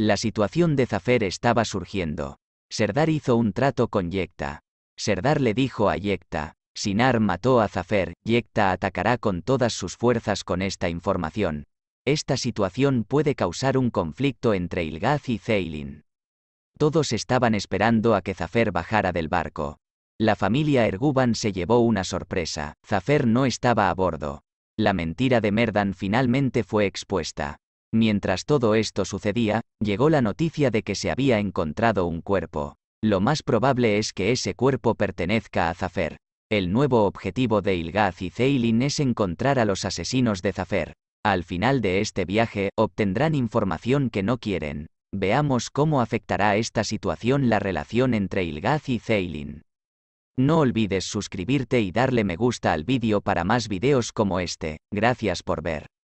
La situación de Zafer estaba surgiendo. Serdar hizo un trato con Yekta. Serdar le dijo a Yekta, Sinar mató a Zafer. Yekta atacará con todas sus fuerzas con esta información. Esta situación puede causar un conflicto entre Ilgaz y Zeilin. Todos estaban esperando a que Zafer bajara del barco. La familia Erguban se llevó una sorpresa, Zafer no estaba a bordo. La mentira de Merdan finalmente fue expuesta. Mientras todo esto sucedía, llegó la noticia de que se había encontrado un cuerpo. Lo más probable es que ese cuerpo pertenezca a Zafer. El nuevo objetivo de Ilgaz y Zeilin es encontrar a los asesinos de Zafer. Al final de este viaje, obtendrán información que no quieren. Veamos cómo afectará esta situación la relación entre Ilgaz y Zeilin. No olvides suscribirte y darle me gusta al vídeo para más videos como este. Gracias por ver.